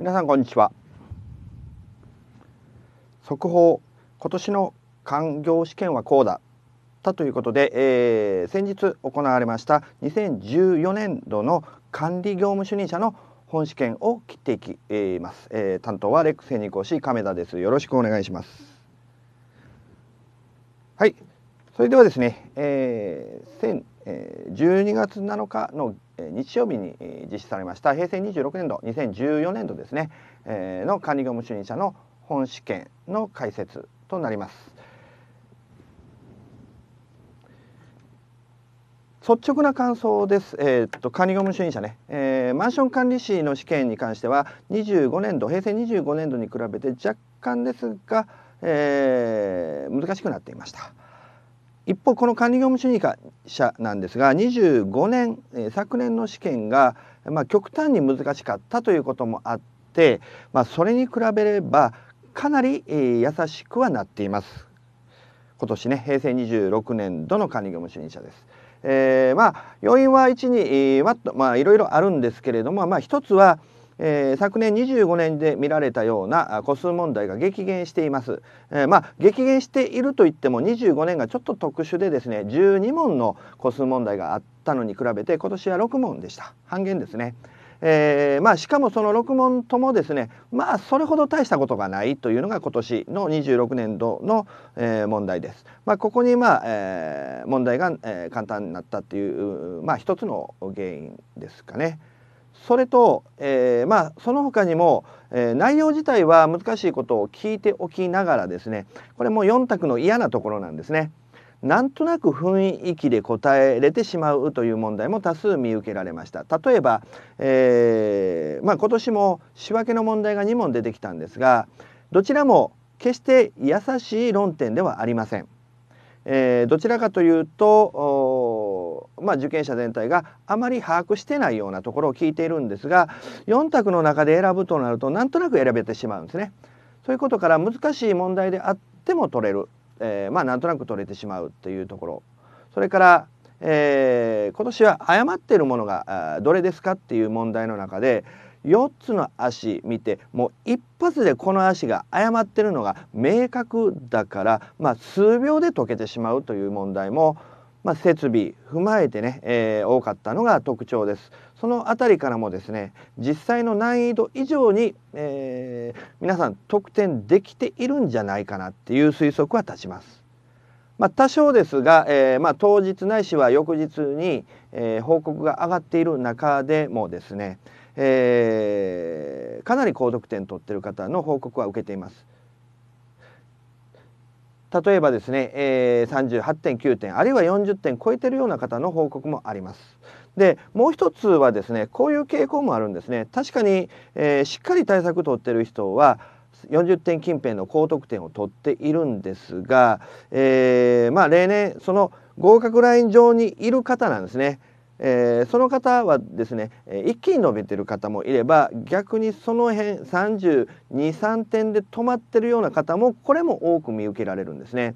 皆さんこんにちは速報今年の官業試験はこうだたということで、えー、先日行われました2014年度の管理業務主任者の本試験を切っていき、えー、ます、えー、担当はレックスニコ氏亀田ですよろしくお願いしますはいそれではですね、えー、12月7日の日曜日に実施されました平成26年度2014年度ですねの管理業務主任者の本試験の解説となります。率直な感想です、えー、っと管理業務主任者ね、えー、マンション管理士の試験に関しては25年度平成25年度に比べて若干ですが、えー、難しくなっていました。一方この管理業務主任者なんですが25年、昨年の試験が、まあ、極端に難しかったということもあって、まあ、それに比べればかなり、えー、優しくはなっています今年ね平成26年度の管理業務主任者です。えー、まあ要因は1に、えー、まあいろいろあるんですけれどもまあ一つはえー、昨年25年で見られたような個数問題が激減しています、えー、まあ、激減しているといっても25年がちょっと特殊でですね12問の個数問題があったのに比べて今年は6問でした半減ですね。えーまあ、しかもその6問ともですねまあそれほど大したことがないというのが今年の26年度の、えー、問題です。まあ、ここに、まあえー、問題が、えー、簡単になったっていう、まあ、一つの原因ですかね。それと、えー、まあその他にも、えー、内容自体は難しいことを聞いておきながらですねこれも4択の嫌なところなんですね。なんとなく雰囲気で答えれてしまうという問題も多数見受けられました例えば、えー、まあ、今年も仕分けの問題が2問出てきたんですがどちらも決して優しい論点ではありません。えー、どちらかというとまあ、受験者全体があまり把握してないようなところを聞いているんですが4択の中で選ぶとなるとなんとなく選べてしまうんですね。そういうことから難しい問題であっても取れる、えー、まあなんとなく取れてしまうっていうところそれから、えー、今年は誤っているものがどれですかっていう問題の中で4つの足見てもう一発でこの足が誤ってるのが明確だから、まあ、数秒で解けてしまうという問題もまあ、設備踏まえてね、えー、多かったのが特徴ですその辺りからもですね実際の難易度以上に、えー、皆さん得点できているんじゃないかなっていう推測は立ちます。まあ、多少ですが、えー、まあ、当日ないしは翌日に、えー、報告が上がっている中でもですね、えー、かなり高得点取ってる方の報告は受けています。例えばですね、えー、38.9点あるいは40点超えてるような方の報告もあります。でもう一つはですねこういう傾向もあるんですね確かに、えー、しっかり対策取ってる人は40点近辺の高得点を取っているんですが、えー、まあ例年その合格ライン上にいる方なんですねえー、その方はですね一気に伸びてる方もいれば逆にその辺323点で止まってるような方もこれも多く見受けられるんですね。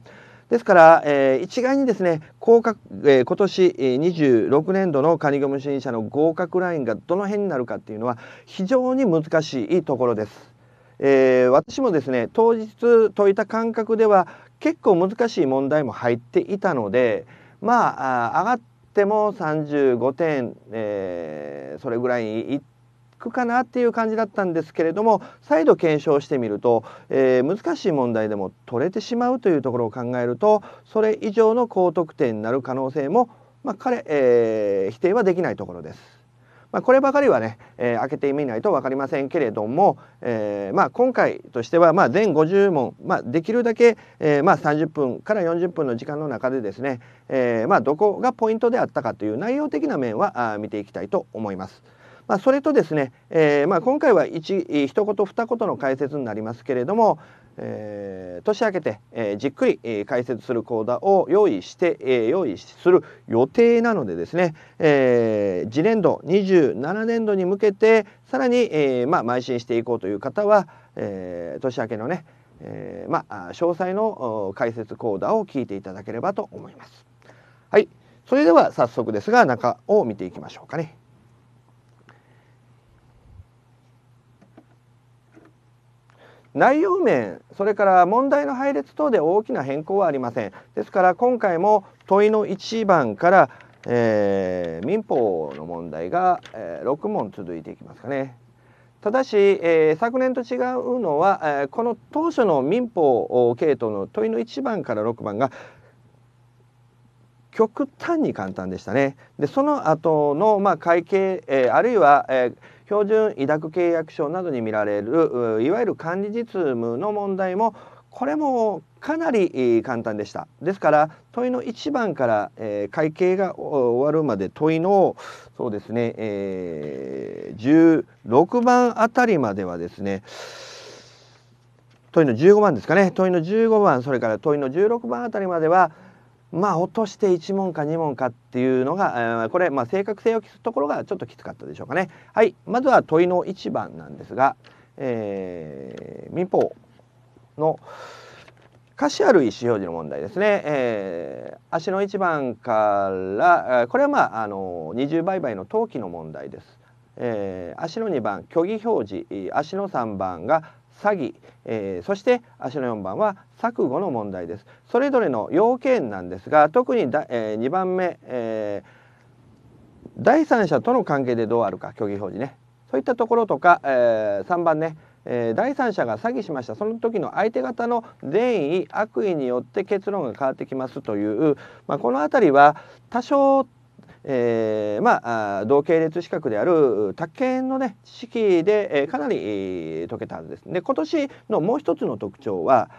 ですから、えー、一概にですね合格、えー、今年26年度のカニゴム新社の合格ラインがどの辺になるかっていうのは非常に難しいところです。えー、私もですね当日解いた感覚では結構難しい問題も入っていたのでまあ上がっっても35点、えー、それぐらいいくかなっていう感じだったんですけれども再度検証してみると、えー、難しい問題でも取れてしまうというところを考えるとそれ以上の高得点になる可能性も、まあ、彼、えー、否定はできないところです。まあ、こればかりはね、えー、開けてみないと分かりませんけれども、えー、まあ、今回としては、まあ、全50問、まあ、できるだけ、えー、まあ、30分から40分の時間の中でですね、えまあ、どこがポイントであったかという内容的な面は見ていきたいと思います。まあ、それとですね、えーまあ、今回は 1, 1言二言の解説になりますけれども、えー、年明けて、えー、じっくり、えー、解説する講座を用意して、えー、用意する予定なのでですね、えー、次年度27年度に向けてさらに、えーまあ、邁進していこうという方は、えー、年明けのね、えーまあ、詳細の解説講座を聞いていただければと思います。はい、それでは早速ですが中を見ていきましょうかね。内容面それから問題の配列等で大きな変更はありませんですから今回も問いの1番から、えー、民法の問題が、えー、6問続いていきますかねただし、えー、昨年と違うのは、えー、この当初の民法系統の問いの1番から6番が極端に簡単でしたねでその後のまあ会計、えー、あるいは、えー標準委託契約書などに見られるいわゆる管理実務の問題もこれもかなり簡単でしたですから問いの1番から、え会計が終わるまで問いのそうですね、え16番あたりまではですね問いの15番ですかね問いの15番それから問いの16番あたりまではまあ落として1問か2問かっていうのが、えー、これ、まあ、正確性を聞くところがちょっときつかったでしょうかね。はい、まずは問いの1番なんですが、えー、民法のカある意思表示の問題ですね、えー、足の1番からこれはまああの二重売買の登記の問題です、えー、足の2番虚偽表示足の3番が詐欺、えー、そして足の4番は錯誤の問題ですそれぞれの要件なんですが特にだ、えー、2番目、えー、第三者との関係でどうあるか虚偽表示ねそういったところとか、え3番ねえー、第三者が詐欺しましたその時の相手方の善意悪意によって結論が変わってきますという、まあ、この辺りは多少えー、まあ同系列資格である宅建のね知識で、えー、かなり、えー、解けたんです。で今年のもう一つの特徴は、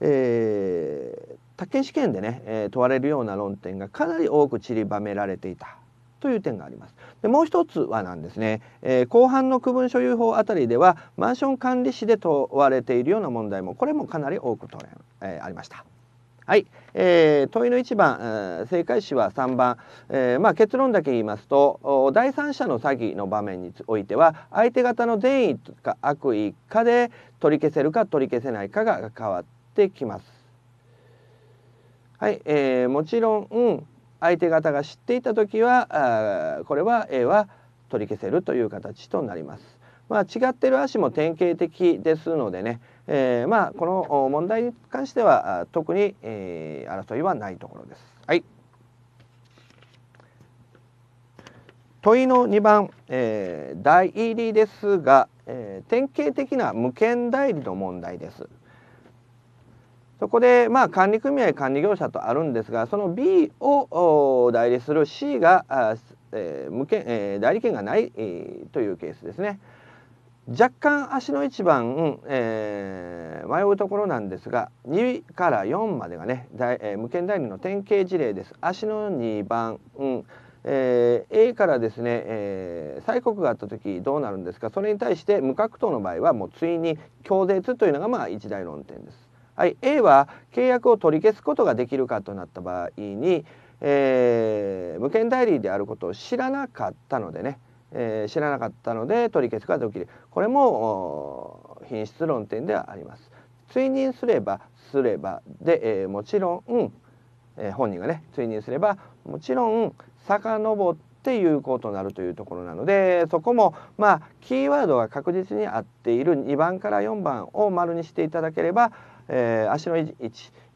えー、宅建試験でね、えー、問われるような論点がかなり多く散りばめられていたという点があります。でもう一つはなんですね、えー、後半の区分所有法あたりではマンション管理士で問われているような問題もこれもかなり多く取れ、えー、ありました。はい、えー、問いの1番、正解詞は3番、えー、まあ、結論だけ言いますと第三者の詐欺の場面においては相手方の善意か悪意かで取り消せるか取り消せないかが変わってきます。はい、えー、もちろん相手方が知っていた時はあこれは A は取り消せるという形となります。まあ、違ってる足も典型的ですのでねえー、まあこの問題に関しては特に、えー、争いはないところです。はい、問いの2番、えー、代入りですが、えー、典型的な無権代理の問題です。そこで、まあ、管理組合管理業者とあるんですがその B を代理する C が、えー無権えー、代理権がない、えー、というケースですね。若干足の一番、えー、迷うところなんですが2から4までがね、えー、無権代理の典型事例です足の2番、うんえー、A からですね、えー、催告があった時どうなるんですかそれに対して無格闘の場合はもうついに強絶というのがまあ一大論点です。はい、A は契約を取り消すことができるかとなった場合に、えー、無権代理であることを知らなかったのでねえー、知らなかったので取り消すができるこれも品質論点ではあります。追認すればすればで、えー、もちろん、えー、本人がね追認すればもちろん遡って有効となるというところなのでそこもまあキーワードが確実に合っている2番から4番を丸にしていただければ、えー、足の位置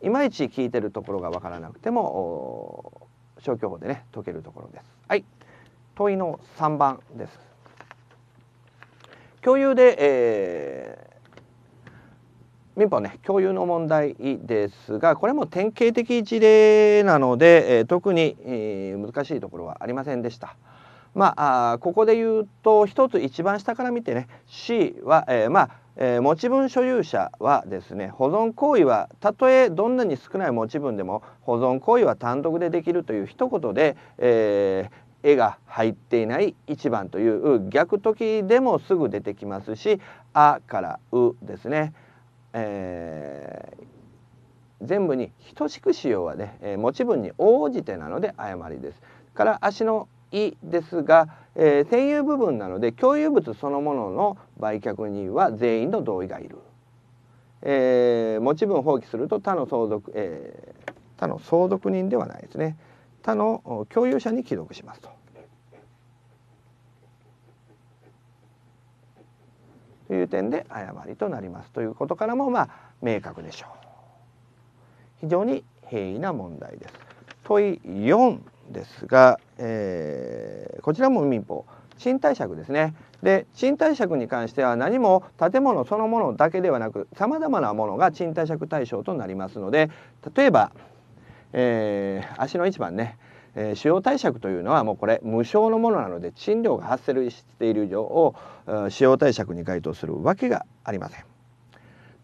いまいち効いてるところが分からなくても消去法でね解けるところです。問いの3番です。共有で、えー、民法ね共有の問題ですがこれも典型的事例なので、えー、特に、えー、難しいところはありませんでした。まあ、あここで言うと一つ一番下から見てね C は、えー、まあ、えー、持ち分所有者はですね保存行為はたとえどんなに少ない持ち分でも保存行為は単独でできるという一言で、えー絵が入っていない1番という逆時でもすぐ出てきますし「あ」から「う」ですね。えー全部に等しく使用はね、えー、持ち分に応じてなので誤りです。から足のい」ですが、えー、占有部分なので共有物そのものの売却人は全員の同意がいる。えー、持ち分放棄すると他の相続、えー、他の相続人ではないですね。他の共有者に記録しますと。という点で誤りとなりますということからもまあ明確でしょう。非常に平易な問題です。問4ですが、えー、こちらも民法賃貸借ですね。で賃貸借に関しては何も建物そのものだけではなくさまざまなものが賃貸借対象となりますので例えばえー、足の一番ね、えー、腫瘍対というのはもうこれ無償のものなので賃料が発生している以上を用貸借に該当するわけがありません。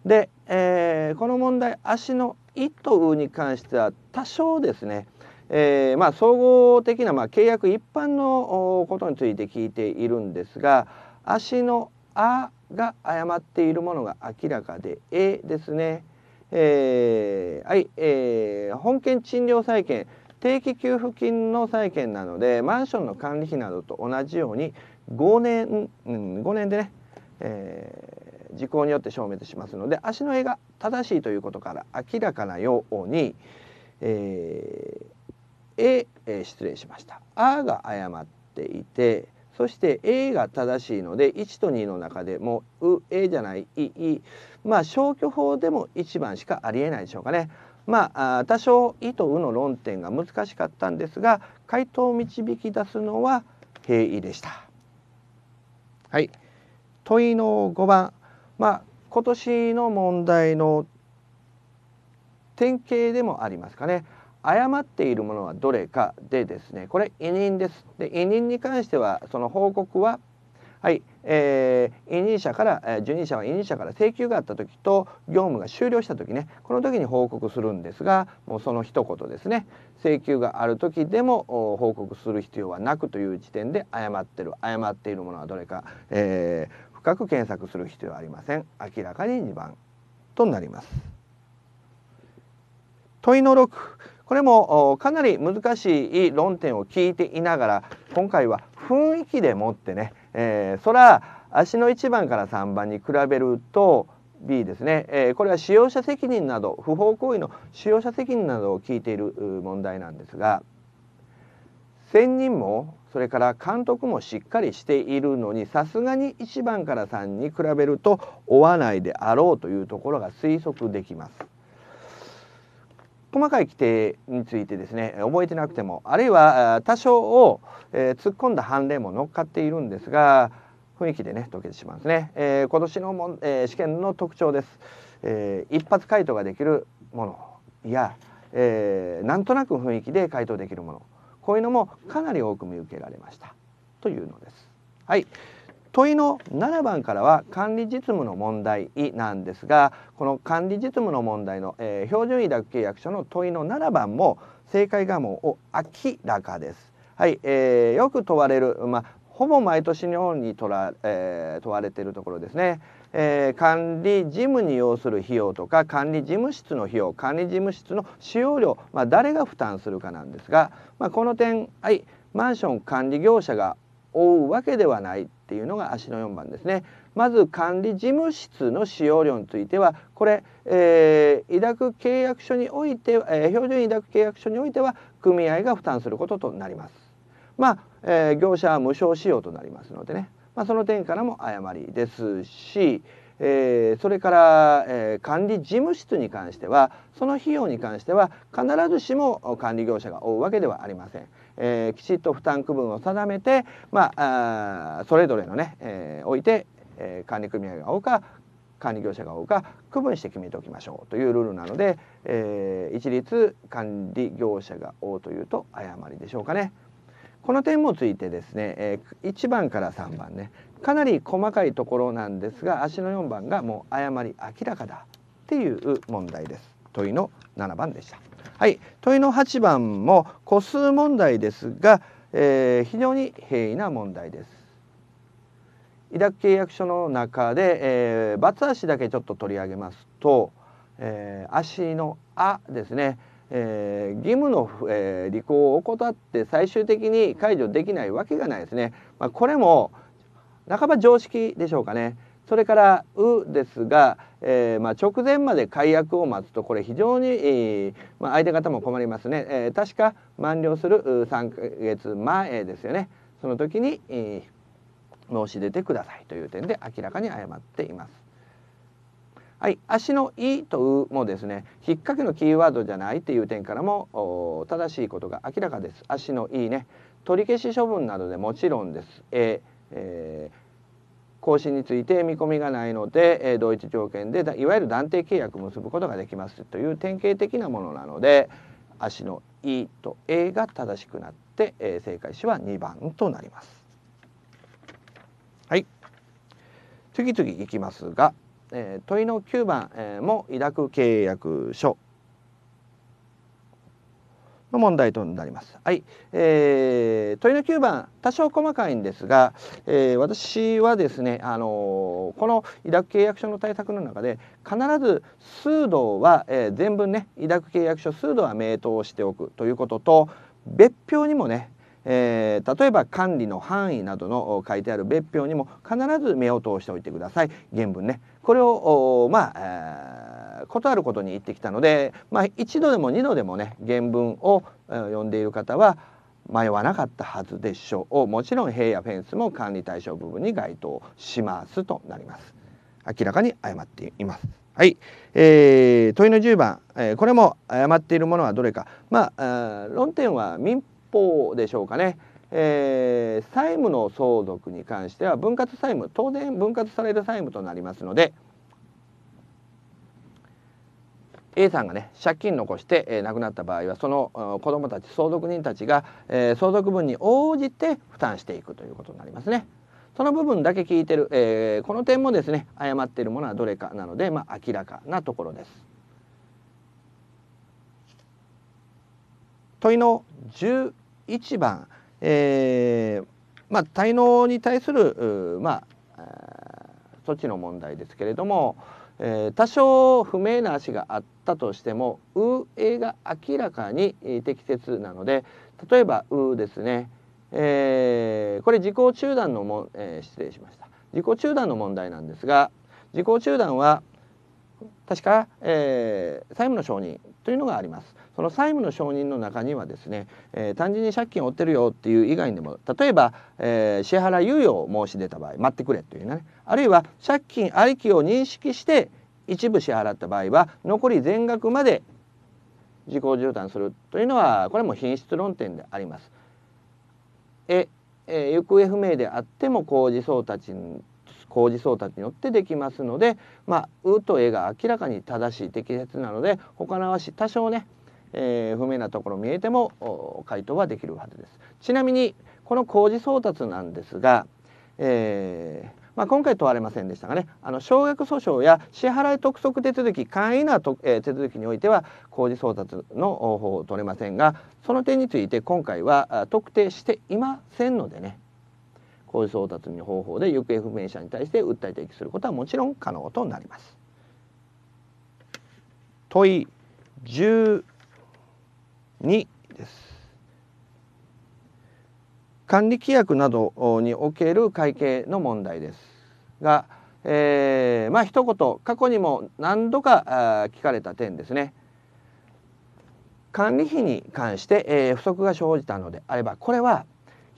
で、えー、この問題足の1と「う」に関しては多少ですね、えー、まあ、総合的な、まあ、契約一般のことについて聞いているんですが足の「あ」が誤っているものが明らかで「え」ですね。えー、はい、えー、本件賃料債権定期給付金の債権なのでマンションの管理費などと同じように5年、うん、5年でね、えー、時効によって消滅しますので足の絵が正しいということから明らかなように、えー、えー、失礼しましたあが誤っていてそして A が正しいので1と2の中でもうえ」じゃないい」「い」まあ消去法でも1番しかありえないでしょうかね。まあ多少「意と「う」の論点が難しかったんですが回答を導き出すのは平易でした。はい、問いの5番、まあ、今年の問題の典型でもありますかね誤っているものはどれかでですねこれ委任ですで委任に関してはその報告ははい、えー、委任者から、えー、受任者は委任者から請求があった時と業務が終了した時ねこの時に報告するんですがもうその一言ですね請求がある時でも報告する必要はなくという時点で誤ってる誤っているものはどれか、えー、深く検索する必要はありません明らかに2番となります問いの6これもかなり難しい論点を聞いていながら今回は雰囲気でもってね、えー、そら足の1番から3番に比べると B ですね、えー、これは使用者責任など不法行為の使用者責任などを聞いている問題なんですが専任もそれから監督もしっかりしているのにさすがに1番から3に比べると追わないであろうというところが推測できます。細かい規定についてですね覚えてなくてもあるいは多少を、えー、突っ込んだ判例も乗っかっているんですが雰囲気でね解けてしまうんですね、えー、今年のも、えー、試験の特徴です、えー、一発回答ができるものや、えー、なんとなく雰囲気で回答できるものこういうのもかなり多く見受けられましたというのですはい。問いの7番からは管理実務の問題なんですがこの管理実務の問題の、えー、標準委託契約書の問いの7番も正解がもう明らかです。はいえー、よく問われる、まあ、ほぼ毎年のように問ら、えー、問われているところですね。えー、管理事務に要する費用とか管理事務室の費用管理事務室の使用料、まあ、誰が負担するかなんですが、まあ、この点、はい、マンション管理業者が負うわけではないっていうのが足の4番ですね。まず管理事務室の使用料についてはこれ、えー、委託契約書において、えー、標準委託契約書においては組合が負担することとなります。まあ、えー、業者は無償使用となりますのでね、まあ、その点からも誤りですし、えー、それから、えー、管理事務室に関してはその費用に関しては必ずしも管理業者が負うわけではありません。えー、きちっと負担区分を定めて、まあ、あそれぞれのね、えー、おいて、えー、管理組合が多か管理業者が多か区分して決めておきましょうというルールなので、えー、一律管理業者が多というと誤りでしょうかね。この点もついてですね、えー、1番から3番ねかなり細かいところなんですが足の4番がもう誤り明らかだっていう問題です。問いの7番でした。はい、問いの8番も個数問題ですが、えー、非常に平易な問題です。委託契約書の中で、えー、バツ足だけちょっと取り上げますと、えー、足の「あ」ですね、えー、義務の、えー、履行を怠って最終的に解除できないわけがないですね。まあ、これも半ば常識でしょうかね。それから「う」ですが、えーまあ、直前まで解約を待つとこれ非常に、えーまあ、相手方も困りますね、えー、確か満了する3ヶ月前ですよねその時に、えー、申し出てくださいという点で明らかに誤っています。はい、足の「い」と「う」もですね引っ掛けのキーワードじゃないっていう点からも正しいことが明らかです。足の「い」ね取り消し処分などでもちろんです。えーえー更新について見込みがないので、えー、同一条件でいわゆる断定契約を結ぶことができますという典型的なものなので足の E と A が正しくなって、えー、正解詞は2番となります。はい、次々いきますが、えー、問いの9番、えー、も「抱く契約書」の問題となります。はい、えー、問いの9番多少細かいんですが、えー、私はですね、あのー、このラク契約書の対策の中で必ず数度は、えー、全文ねラク契約書数度は明答しておくということと別表にもねえー、例えば管理の範囲などの書いてある別表にも必ず目を通しておいてください原文ねこれをまあ、えー、断ることに言ってきたので、まあ、1度でも2度でもね原文を読んでいる方は迷わなかったはずでしょうもちろん塀やフェンスも管理対象部分に該当しますとなります明らかに誤っていますはい、えー、問いの10番、えー、これも誤っているものはどれかまあ論点は民方でしょうかね、えー、債務の相続に関しては分割債務当然分割される債務となりますので A さんがね借金残して、えー、亡くなった場合はその子どもたち相続人たちが、えー、相続分に応じて負担していくということになりますね。その部分だけ聞いてる、えー、この点もですね誤っているものはどれかなので、まあ、明らかなところです。問いの1番、えーまあ、滞納に対する、まあ、措置の問題ですけれども、えー、多少不明な足があったとしても「う」「え」が明らかに適切なので例えば「う」ですね、えー、これ自己中断のも、えー、失礼しました自己中断の問題なんですが自己中断は確か、えー、債務の承認というのがありますその債務の承認の中にはですね、えー、単純に借金を負ってるよっていう以外にも例えば、えー、支払猶予を申し出た場合待ってくれというねあるいは借金ありきを認識して一部支払った場合は残り全額まで自己充担するというのはこれも品質論点であります。ええー、行方不明であっても工事総達工事送達によってできますのでまあ「う」と「え」が明らかに正しい適切なので他の和多少ね、えー、不明なところ見えても回答はできるはずです。ちなみにこの工事送達なんですが、えーまあ、今回問われませんでしたがねあの少額訴訟や支払い督促手続き簡易なと、えー、手続きにおいては工事送達の方法を取れませんがその点について今回は特定していませんのでねこういう争奪方法で行方不明者に対して訴え提起することはもちろん可能となります。問い12です。管理規約などにおける会計の問題ですが、えー、まあ一言過去にも何度か聞かれた点ですね。管理費に関して、えー、不足が生じたのであればこれは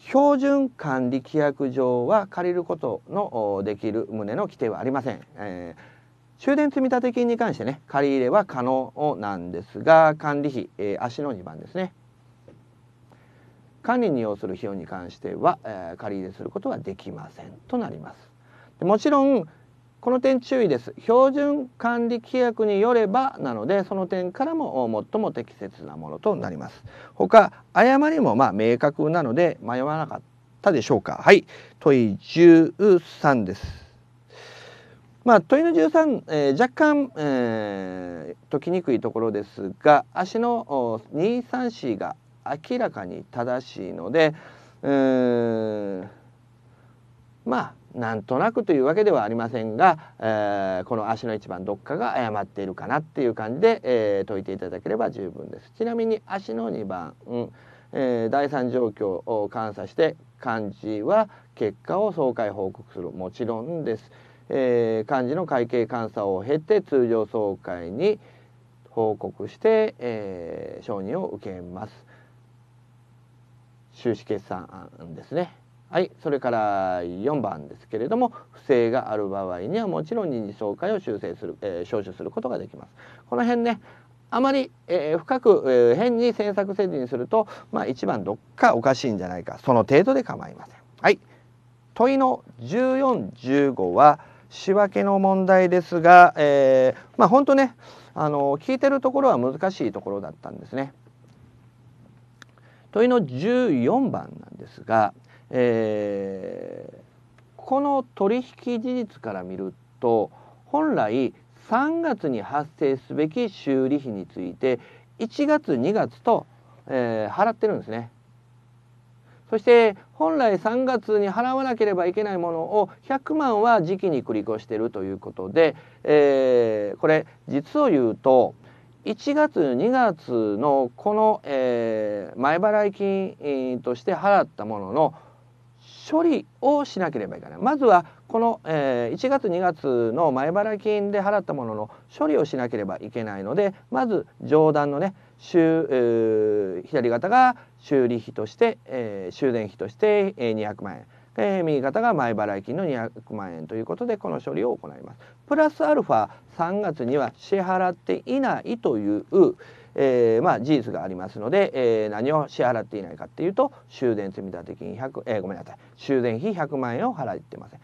標準管理規約上は借りることのできる旨の規定はありません、えー、終電積立金に関してね借り入れは可能なんですが管理費、えー、足の2番ですね管理に要する費用に関しては、えー、借り入れすることはできませんとなりますもちろんこの点注意です標準管理規約によればなのでその点からも最も適切なものとなります他誤りもまあ明確なので迷わなかったでしょうかはい問い13ですまあ、問いの13、えー、若干、えー、解きにくいところですが足の234が明らかに正しいので、うんまあなんとなくというわけではありませんが、えー、この足の一番どっかが誤っているかなっていう感じで、えー、解いていただければ十分です。ちなみに足の2番、うんえー、第3状況を監査して漢字は結果を総会報告するもちろんです。えー、漢字の会計監査を経て通常総会に報告して、えー、承認を受けます。収支決算案ですね。はい、それから4番ですけれども不正がある場合にはもちろん二次総会を修正する、えー、招集することができます。この辺ねあまり、えー、深く、えー、変に政策せずにすると、まあ、1番どっかおかしいんじゃないかその程度で構いません。はい、問いの1415は仕分けの問題ですが、えー、まあ本当ねあの聞いてるところは難しいところだったんですね。問いの14番なんですがえー、この取引事実から見ると本来3月に発生すべき修理費について1月2月と、えー、払ってるんですね。そして本来3月に払わなければいけないものを100万は時期に繰り越してるということで、えー、これ実を言うと1月2月のこの、えー、前払い金、として払ったものの処理をしなければいけないまずはこの、えー、1月2月の前払い金で払ったものの処理をしなければいけないのでまず上段のね修、えー、左方が修理費として、えー、修繕費として、え200万円、えー、右方が前払い金の200万円ということでこの処理を行います。プラスアルファ3月には支払っていないという、えー、まあ事実がありますので、えー、何を支払っていないかっていうと修繕積立金100、えー、ごめんなさい修繕費100万円を払ってません。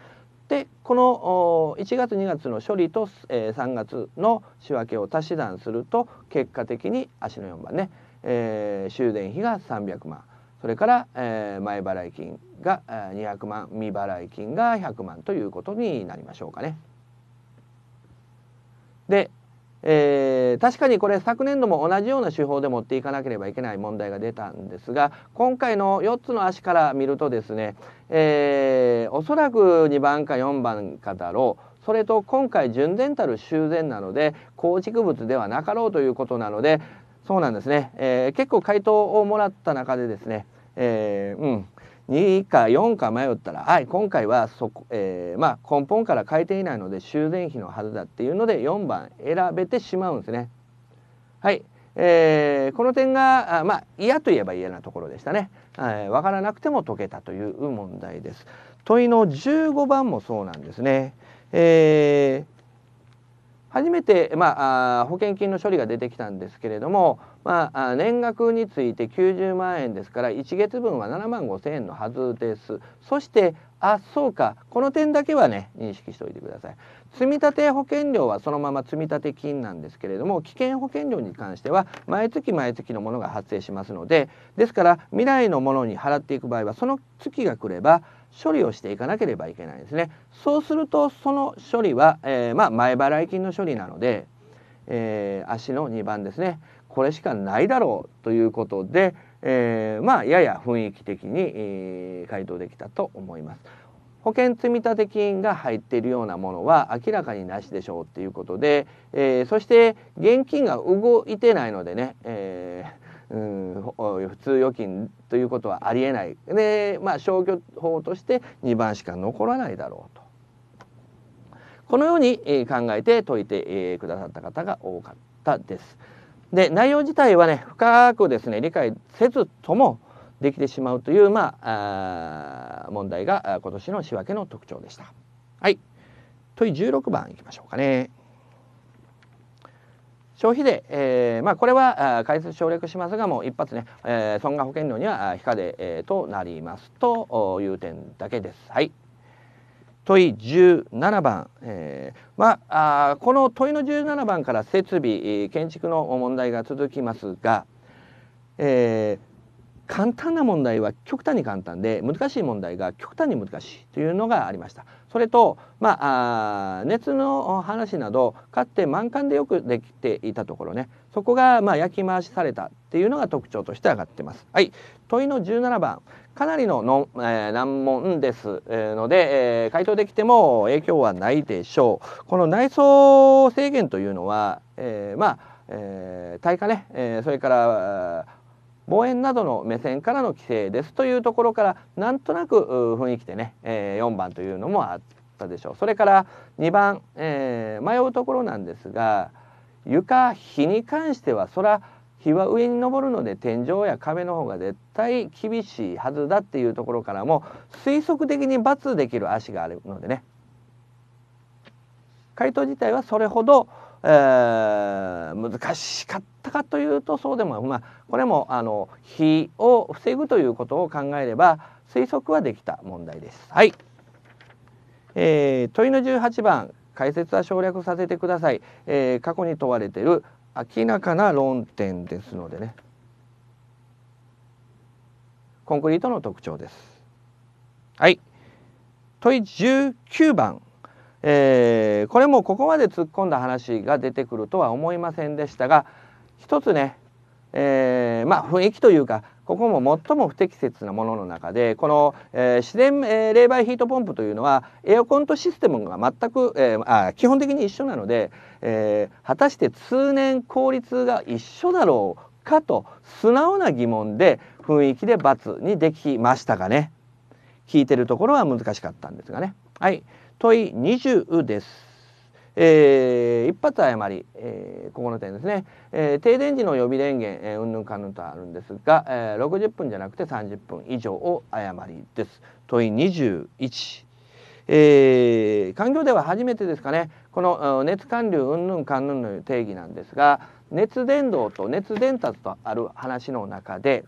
でこの1月2月の処理と、えー、3月の仕分けを足し算すると結果的に足の4番ね、えー、修繕費が300万それから、えー、前払い金が200万未払い金が100万ということになりましょうかね。でえー、確かにこれ昨年度も同じような手法で持っていかなければいけない問題が出たんですが今回の4つの足から見るとですね、えー、おそらく2番か4番かだろうそれと今回純然たる修繕なので構築物ではなかろうということなのでそうなんですね、えー、結構回答をもらった中でですね、えー、うん2か4か迷ったらはい今回はそこ、えー、まあ、根本から変えていないので修繕費のはずだっていうので4番選べてしまうんですね。はい、えー、この点があまあ嫌といえば嫌なところでしたね。わ、えー、からなくても解けたという問題です。問いの15番もそうなんですね。えー初めて、まあ、保険金の処理が出てきたんですけれども、まあ、年額について90万円ですから1月分は7万5千円のはずですそしてあそうかこの点だけはね認識しておいてください積立保険料はそのまま積立金なんですけれども危険保険料に関しては毎月毎月のものが発生しますのでですから未来のものに払っていく場合はその月が来れば処理をしていかなければいけないですね。そうするとその処理は、えー、まあ、前払い金の処理なので、えー、足の2番ですねこれしかないだろうということで、えー、まあ、やや雰囲気的に、えー、回答できたと思います。保険積立金が入っているようなものは明らかになしでしょうっていうことで、えそして現金が動いてないのでね、えーうん普通預金ということはありえないで、まあ、消去法として2番しか残らないだろうとこのように考えて解いてくださった方が多かったです。で内容自体はね深くですね理解せずともできてしまうという、まあ、あ問題が今年の仕分けの特徴でした。はい問い16番いきましょうかね。消費税、えーまあ、これは解説省略しますがもう一発ね、えー、損害保険料には非課税、えー、となりますという点だけです。はい問い17番、えーまあ、この問いの17番から設備建築の問題が続きますが、えー、簡単な問題は極端に簡単で難しい問題が極端に難しいというのがありました。それと、まあ、あ熱の話などかつて満館でよくできていたところねそこがまあ焼き回しされたっていうのが特徴として挙がってます。はい、問いの17番かなりのの、えー、難問です、えので、えー、回答できても影響はないでしょう。この内装制限というのは、えー、まあ、えー、耐火ね、えー、それから望遠などの目線からの規制ですというところからなんとなく雰囲気でね、え4番というのもあったでしょうそれから2番、え迷うところなんですが床火に関してはそら日は上に上るので天井や壁の方が絶対厳しいはずだっていうところからも推測的に罰できる足があるのでね回答自体はそれほどえー、難しかったかというとそうでも、まあ、これもあの火を防ぐということを考えれば推測はできた問題です。はい、えー、問いの18番解説は省略させてください、えー、過去に問われている明らかな論点ですのでねコンクリートの特徴です。はい問い19番えー、これもここまで突っ込んだ話が出てくるとは思いませんでしたが一つね、えー、まあ雰囲気というかここも最も不適切なものの中でこの、えー、自然、えー、冷媒ヒートポンプというのはエアコンとシステムが全く、えー、あ基本的に一緒なので、えー、果たして通年効率が一緒だろうかと素直な疑問で雰囲気で×にできましたがね聞いてるところは難しかったんですがね。はい問い20です。えー、一発誤り、えー、ここの点ですね、えー、停電時の予備電源、えー、うんぬんかんぬんとあるんですが、えー、60分じゃなくて30分以上を誤りです問い21、えー、環境では初めてですかねこの熱管流うんぬんかんぬんの定義なんですが熱伝導と熱伝達とある話の中で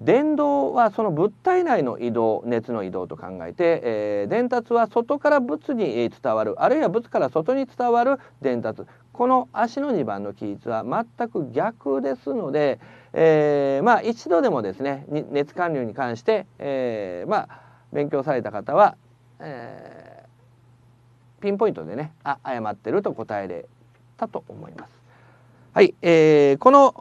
電動はその物体内の移動熱の移動と考えて、えー、伝達は外から物に伝わるあるいは物から外に伝わる伝達この足の2番の記述は全く逆ですので、えー、まあ一度でもですね熱管流に関して、えー、まあ勉強された方は、えー、ピンポイントでねあ誤ってると答えれたと思います。はい、えー、この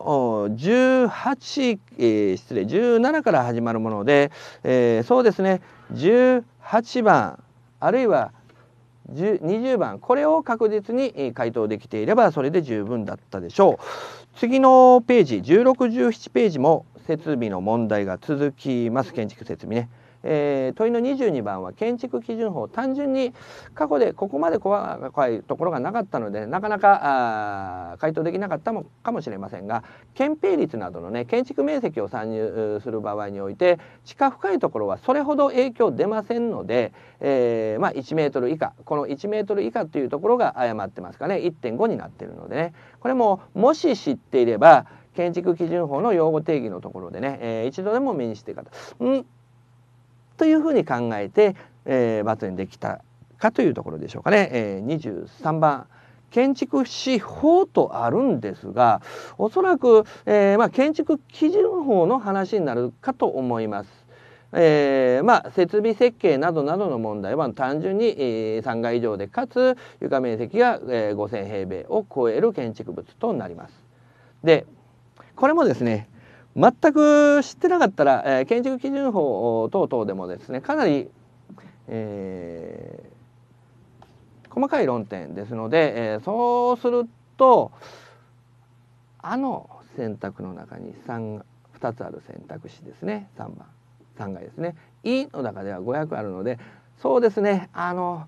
18、えー、失礼17から始まるもので、えー、そうですね18番あるいは20番これを確実に回答できていればそれで十分だったでしょう次のページ1617ページも設備の問題が続きます建築設備ね。えー、問いの22番は建築基準法単純に過去でここまで怖いところがなかったのでなかなか回答できなかったもかもしれませんが憲兵率などのね建築面積を参入する場合において地下深いところはそれほど影響出ませんので、えー、まあ、1メートル以下この1メートル以下というところが誤ってますかね1.5になってるのでねこれももし知っていれば建築基準法の用語定義のところでね、えー、一度でも目にしていた。うんというふうに考えて、えー、バトにできたかというところでしょうかね。えー、23番建築士法とあるんですがおそらく、えー、まあ、建築基準法の話になるかと思います。えー、まあ、設備設計などなどの問題は単純に、えー、3階以上でかつ床面積が、えー、5,000平米を超える建築物となります。でこれもですね全く知ってなかったら、えー、建築基準法等々でもですねかなり、えー、細かい論点ですので、えー、そうするとあの選択の中に3 2つある選択肢ですね3番3がですね「い」の中では500あるのでそうですねあの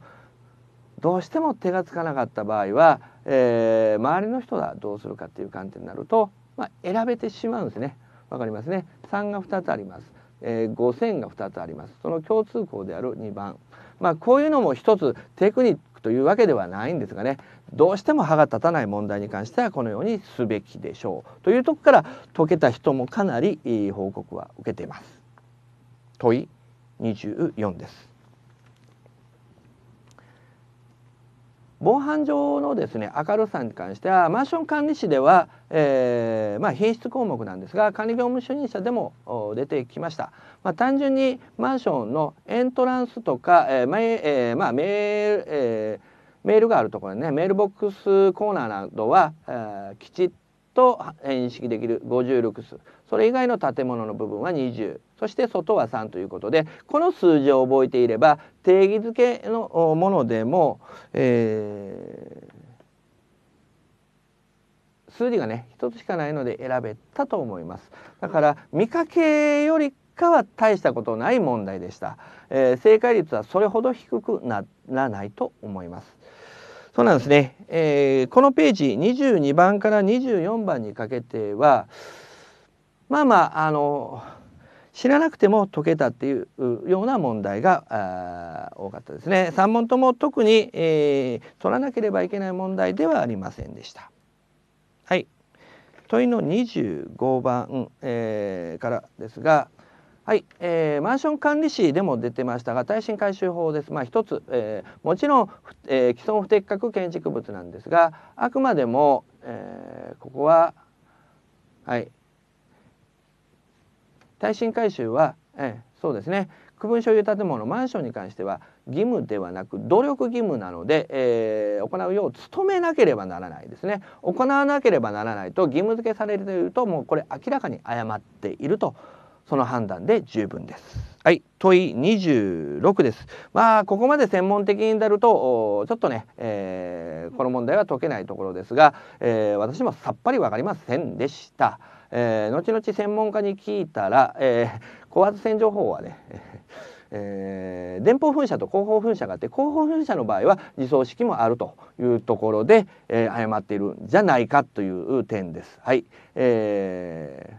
どうしても手がつかなかった場合は、えー、周りの人がどうするかっていう観点になると、まあ、選べてしまうんですね。わかりますね3が2つあります、えー、5000が2つありますその共通項である2番まあこういうのも一つテクニックというわけではないんですがねどうしても歯が立たない問題に関してはこのようにすべきでしょうというとこから解けた人もかなりいい報告は受けています問い24です防犯上のですね明るさに関してはマンション管理士では、えー、まあ、品質項目なんですが管理業務主任者でも出てきました、まあ、単純にマンションのエントランスとか、えーまあ、えー、まあ、メール、えー、メールがあるところねメールボックスコーナーなどは、えきちっと認識できる5 6数それ以外の建物の部分は20そして外は3ということでこの数字を覚えていれば定義づけのものでも、えー、数字がね一つしかないので選べたと思います。だから見かけよりかは大したことない問題でした、えー、正解率はそれほど低くならないと思いますそうなんですね、えー、このページ22番から24番にかけてはまあまああの知らなくても解けたっていうような問題が多かったですね3問とも特に、えー、取らなければいけない問題ではありませんでした。はい問いの25番、えー、からですがはい、えー、マンション管理士でも出てましたが耐震改修法です。まあ一つ、えー、もちろん、えー、既存不適格建築物なんですが、あくまでも、えー、ここははい、耐震改修は、ええ、そうですね区分所有建物マンションに関しては義務ではなく努力義務なので、えー、行うよう努めなければならないですね行わなければならないと義務付けされているともうこれ明らかに誤っているとその判断で十分です。はい、問い26です。まあここまで専門的になるとちょっとね、えー、この問題は解けないところですが、えー、私もさっぱり分かりませんでした。えー、後々専門家に聞いたら、えー、高圧洗浄法はね、えー、電報噴射と後方噴射があって後方噴射の場合は自走式もあるというところで、えー、誤っているんじゃないかという点です。はい、え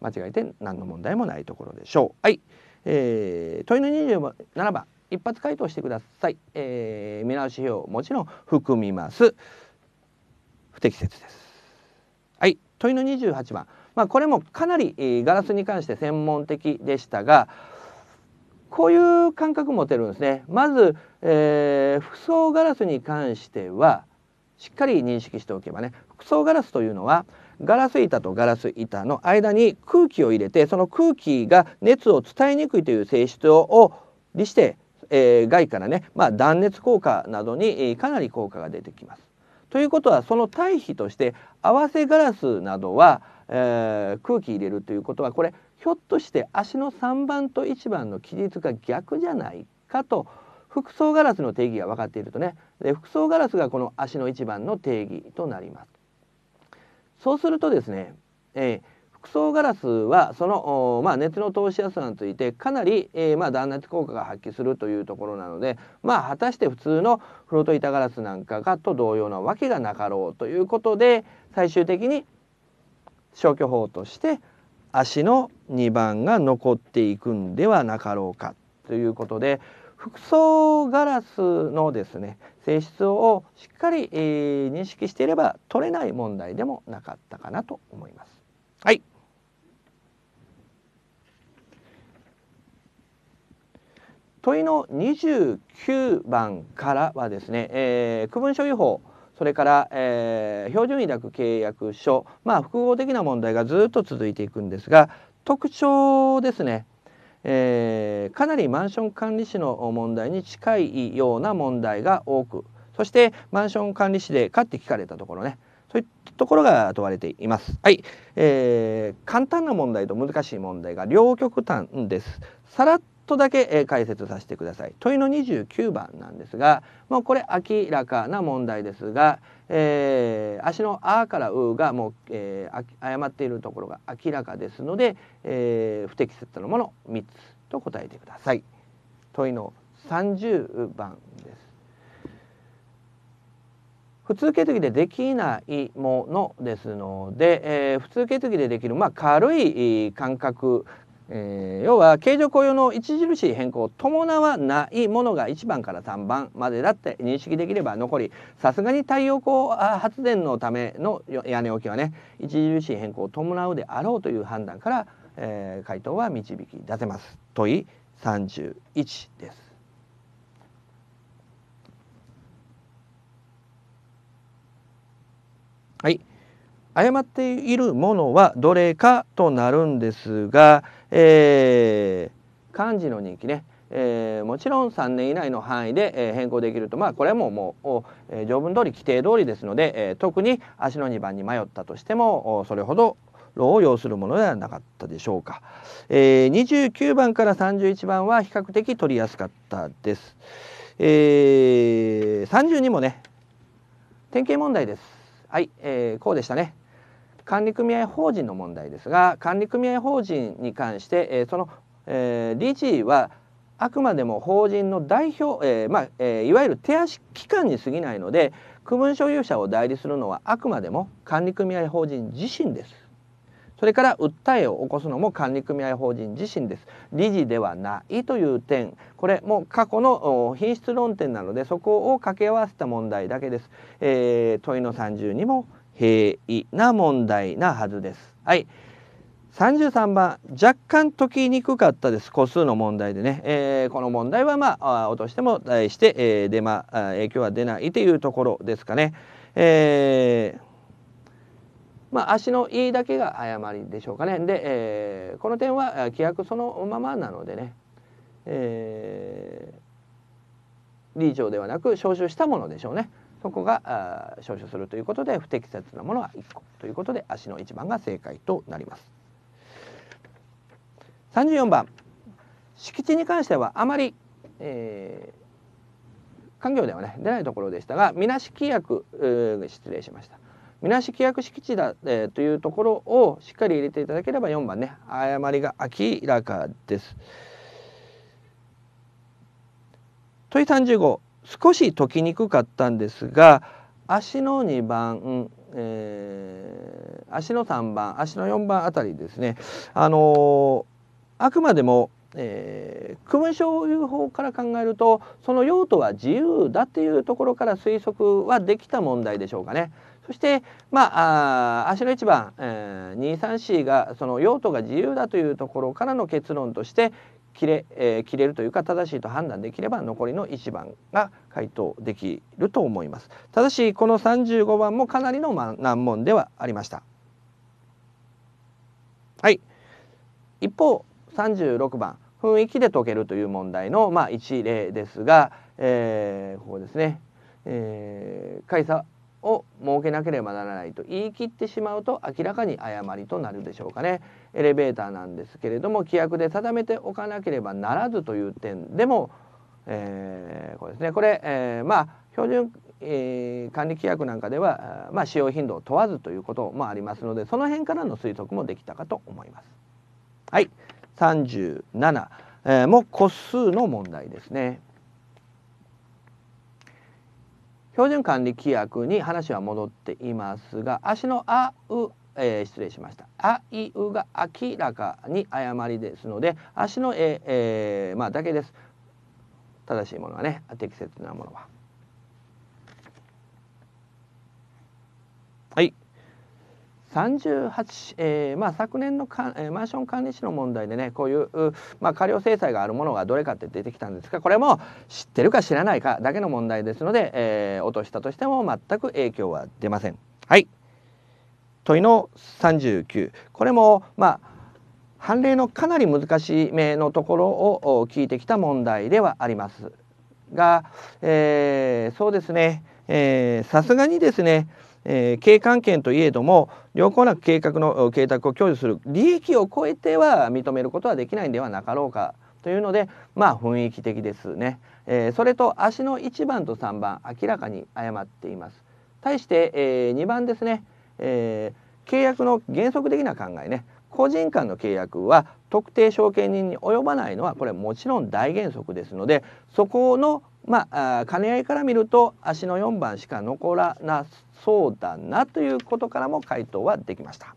ー、間違えて何の問題もないところでしょう。はい、えー、問いの27番一発回答してください。えー、見直し費用もちろん含みます。不適切です。問いの28番、まあ、これもかなりガラスに関して専門的でしたがこういう感覚持てるんですね。まず、えー、服装ガラスに関してはしっかり認識しておけばね服装ガラスというのはガラス板とガラス板の間に空気を入れてその空気が熱を伝えにくいという性質を利して、えー、外からね、まあ、断熱効果などに、えかなり効果が出てきます。ということはその対比として合わせガラスなどは、えー、空気入れるということはこれひょっとして足の3番と1番の規律が逆じゃないかと服装ガラスの定義が分かっているとねで服装ガラスがこの足の1番の定義となります。そうするとですね、えー層ガラスはその、まあ、熱の通しやすさについてかなり、えー、まあ、断熱効果が発揮するというところなので、まあ、果たして普通のフロート板ガラスなんかがと同様なわけがなかろうということで最終的に消去法として足の2番が残っていくんではなかろうかということで服装ガラスのですね性質をしっかり、えー、認識していれば取れない問題でもなかったかなと思います。はい問いの29番からはですね、えー、区分所有法それから、えー、標準委託契約書まあ複合的な問題がずっと続いていくんですが特徴ですね、えー、かなりマンション管理士の問題に近いような問題が多くそしてマンション管理士でかって聞かれたところねそういったところが問われています。はい、えー、簡単な問題と難しい問題が両極端です。さらっとだけ、え解説させてください。問いの29番なんですがもうこれ明らかな問題ですが、えー、足の「あ」から「う」がもう、えー、誤っているところが明らかですので、えー、不適切なもの3つと答えてください。問いの30番です。普通決議でできないものですので、えー、普通決議でできる、まあ、軽い感覚えー、要は経常雇用の著しい変更を伴わないものが1番から3番までだって認識できれば残りさすがに太陽光発電のための屋根置きはね著しい変更を伴うであろうという判断から、えー、回答は導き出せます問い31です。はい誤っているものはどれかとなるんですが、えー、漢字の人気ね、えー、もちろん3年以内の範囲で、え変更できるとまあこれももう、え条文通り規定通りですので、え特に足の2番に迷ったとしてもそれほど労を要するものではなかったでしょうか、えー、29番から31番は比較的取りやすかったです、えー、32もね典型問題ですはい、えー、こうでしたね管理組合法人の問題ですが管理組合法人に関して、えー、その、えー、理事はあくまでも法人の代表、えーまあえー、いわゆる手足機関に過ぎないので区分所有者を代理するのはあくまでも管理組合法人自身です。それから訴えを起こすのも管理組合法人自身です。理事ではないという点、これも過去の品質論点なのでそこを掛け合わせた問題だけです。えー、問いの32も平易な問題なはずです。はい。33番若干解きにくかったです個数の問題でね、えー、この問題はまあ落としても題して、えー、デマ影響は出ないというところですかね、えー、まあ、足のい」だけが誤りでしょうかねで、えー、この点は規約そのままなのでね、えー、理事長ではなく招集したものでしょうね。そこが少々するということで不適切なものは1個ということで足の1番が正解となります34番敷地に関してはあまり、えー、官業ではね出ないところでしたがみなし規約、えー、失礼しましたみなし規約敷地だ、えー、というところをしっかり入れていただければ4番ね誤りが明らかです問い35少し解きにくかったんですが足の2番、えー、足の3番足の4番あたりですね、あのー、あくまでも、えー、区分所有法から考えるとその用途は自由だっていうところから推測はできた問題でしょうかね。そして、まあ、あ足の1番、えー、23C がその用途が自由だというところからの結論として切れ,、えー、切れるというか正しいと判断できれば残りの1番が回答できると思いますただしこの35番もかなりの難問ではありましたはい一方36番雰囲気で解けるという問題の、まあ、一例ですが、えー、ここですね、えー、会差を設けなければならないと言い切ってしまうと明らかに誤りとなるでしょうかね。エレベーターなんですけれども規約で定めておかなければならずという点でも、えー、これですねこれ、えー、まあ標準、えー、管理規約なんかでは、まあ、使用頻度を問わずということもありますのでその辺からの推測もできたかと思います。はい37、えー、も個数の問題ですね。標準管理規約に話は戻っていますが足の「あ」「う」えー、失礼しました「あいう」が明らかに誤りですので足のええー、まあ、だけです正しいものはね適切なものは。はい38、えーまあ、昨年のか、えー、マンション管理士の問題でねこういう、まあ、過料制裁があるものがどれかって出てきたんですがこれも知ってるか知らないかだけの問題ですので、えー、落としたとしても全く影響は出ません。はい問いの39これもまあ判例のかなり難しめのところを聞いてきた問題ではありますが、えー、そうですねさすがにですね、えー、観権といえども良好な計画の計画を享受する利益を超えては認めることはできないんではなかろうかというのでまあ雰囲気的ですね、えー、それと足の1番と3番明らかに誤っています対して、えー、2番ですねえー、契約の原則的な考えね個人間の契約は特定証券人に及ばないのはこれもちろん大原則ですのでそこのまあ、兼ね合いから見ると足の4番しか残らなそうだなということからも回答はできました。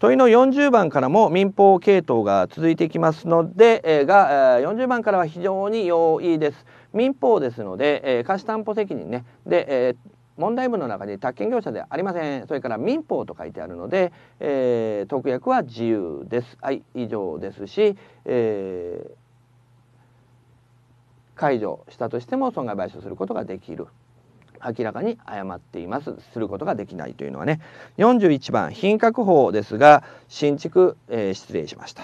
問いの40番からも民法系統が続いていきますので、えが、40番からは非常に容易です。民法ですので、えし担保責任ね。で、え問題文の中に宅建業者ではありません。それから民法と書いてあるので、えー、特約は自由です。はい、以上ですし、えー、解除したとしても損害賠償することができる。明らかに誤っていますすることができないというのはね41番品格法ですが新築、えー、失礼しました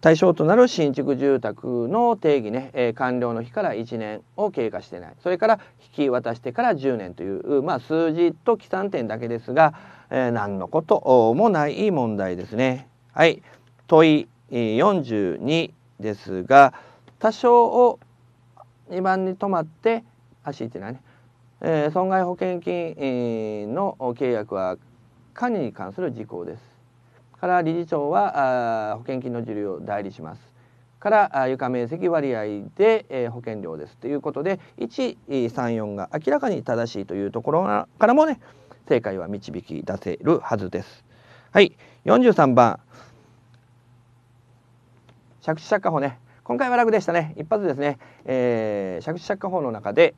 対象となる新築住宅の定義ね、えー、完了の日から1年を経過してないそれから引き渡してから10年という、まあ、数字と起算点だけですが、えー、何のこともない問題ですね。はい問い42ですが多少を2番に止まって走ってないね、えー、損害保険金、の契約は管理に関する事項ですから理事長はあ保険金の受理を代理しますから床面積割合で、えー、保険料ですということで134が明らかに正しいというところからもね正解は導き出せるはずです。はい、43番借地借家法ね今回は楽でしたね一発ですね、えー、借地借家法の中で、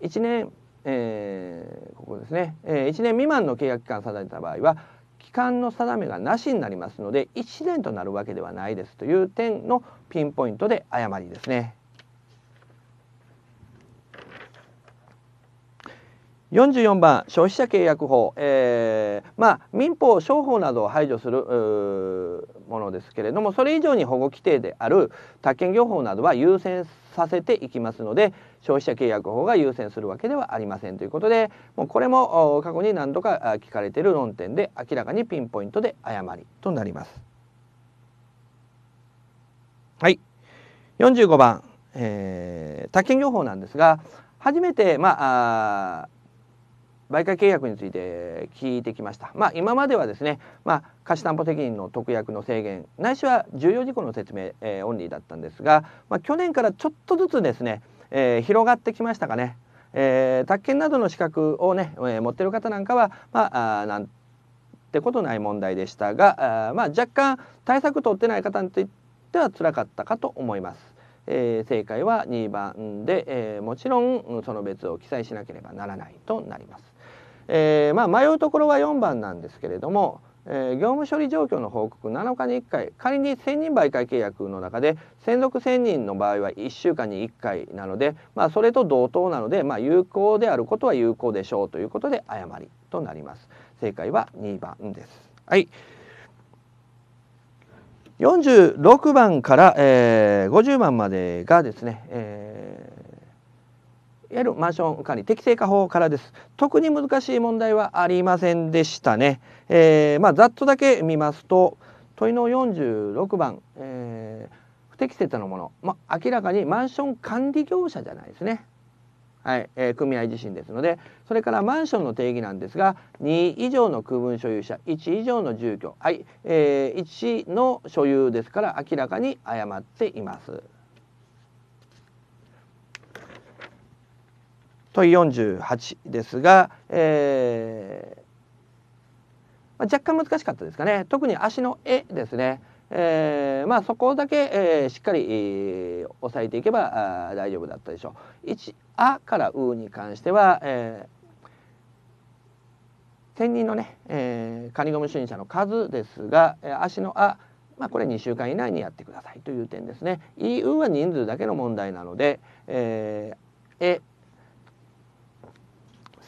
1年、えー、ここですね、えー、1年未満の契約期間を定めた場合は期間の定めがなしになりますので1年となるわけではないですという点のピンポイントで誤りですね。44番消費者契約法、えー、まあ、民法商法などを排除するものですけれどもそれ以上に保護規定である宅建業法などは優先させていきますので消費者契約法が優先するわけではありませんということでもうこれも過去に何度か聞かれている論点で明らかにピンポイントで誤りとなります。はい45番、えー、宅建業法なんですが初めて、まあ売買契約について聞いてきました。まあ、今まではですね、まあ、貸担保責任の特約の制限ないしは重要事項の説明、えー、オンリーだったんですが、まあ、去年からちょっとずつですね、えー、広がってきましたかね。えー、宅建などの資格をね、えー、持ってる方なんかは、まあ、あなんてことない問題でしたがあ、まあ、若干対策取ってない方については辛かったかと思います。えー、正解は2番で、えー、もちろんその別を記載しなければならないとなります。えー、まあ、迷うところは4番なんですけれども、えー、業務処理状況の報告7日に1回仮に1000人媒介契約の中で専属1000人の場合は1週間に1回なので、まあ、それと同等なので、まあ、有効であることは有効でしょうということで誤りとなります正解は2番です。はい46番から、えー、50番までがですね、えーいわゆるマンション管理適正化法からです特に難しい問題はありませんでしたね、えー、まあ、ざっとだけ見ますと問いの46番、えー、不適切なもの、まあ、明らかにマンション管理業者じゃないですねはいえー、組合自身ですのでそれからマンションの定義なんですが2以上の区分所有者1以上の住居、はいえー、1の所有ですから明らかに誤っています。問48ですが、えーまあ、若干難しかったですかね特に足の絵ですね、えーまあ、そこだけ、えー、しっかり、えー、押さえていけばあ大丈夫だったでしょう。1あからうに関しては、えー、専人のね、えー、カニゴム主任者の数ですが、え足のあまあ、これ2週間以内にやってくださいという点ですね。EU は人数だけの問題なので、えー、え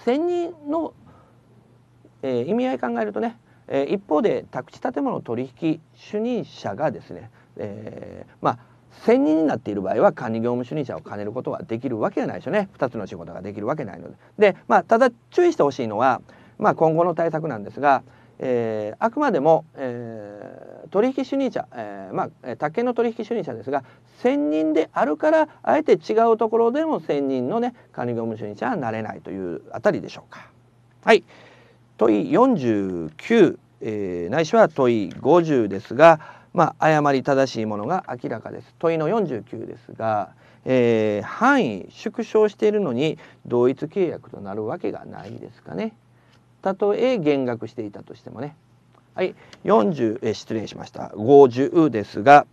専人の、えー、意味合い考えるとね、えー、一方で宅地建物取引主任者がですね、えー、まあ専任になっている場合は管理業務主任者を兼ねることはできるわけがないですよね2つの仕事ができるわけないのでで、まあ、ただ注意してほしいのは、まあ、今後の対策なんですが、えー、あくまでも、えー、取引主任者、えー、まあ宅建の取引主任者ですが専任であるからあえて違うところでも専任のね管理業務主任者はなれないというあたりでしょうか。はい問い49、えー、ないしは問い50ですが、まあ、誤り正しいものが明らかです。問いの49ですがえー、範囲縮小しているのに同一契約となるわけがないですかね。たとえ減額していたとしてもね。はい、40え失礼しました50ですが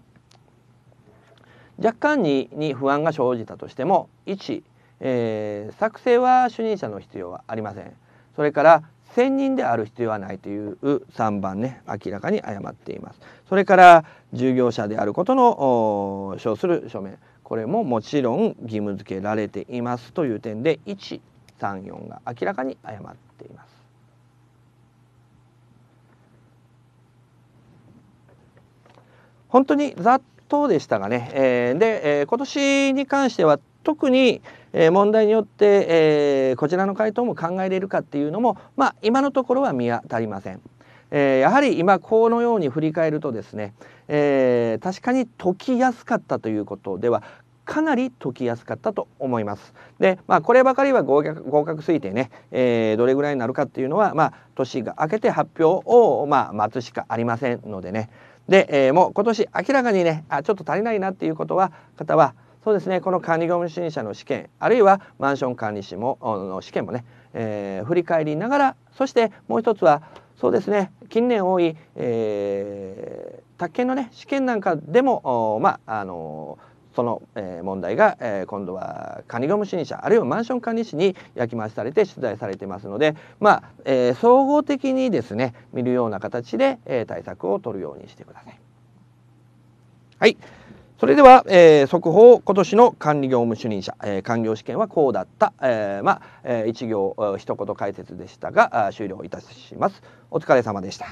若干にに不安が生じたとしても1、えー、作成は主任者の必要はありませんそれから専任である必要はないという3番ね明らかに誤っていますそれから従業者であることの称する書面これももちろん義務付けられていますという点で134が明らかに誤っています本当にざっとでしたがね、えー、で、えー、今年に関しては特に、問題によって、えー、こちらの回答も考えれるかっていうのも、まあ、今のところは見当たりません。えー、やはり今このように振り返るとですね、えー、確かに解きやすかったということではかなり解きやすかったと思います。で、まあ、こればかりは合格合格推定ね、えー、どれぐらいになるかっていうのは、まあ、年が明けて発表を、まあ、待つしかありませんのでね、で、えー、もう今年明らかにねあちょっと足りないなっていうことは方はそうですねこの管理業務主任者の試験あるいはマンション管理士もの試験もね、えー、振り返りながらそしてもう一つはそうですね近年多い、えー、宅建のね試験なんかでもまああのーその、えー、問題が、えー、今度は管理業務主任者あるいはマンション管理士に焼き回しされて出題されていますので、まあえー、総合的にですね見るような形で、えー、対策を取るようにしてください。はいそれでは、えー、速報今年の管理業務主任者、えー、官業試験はこうだった、えー、まあ、えー、一行一言解説でしたが終了いたしますお疲れ様でした。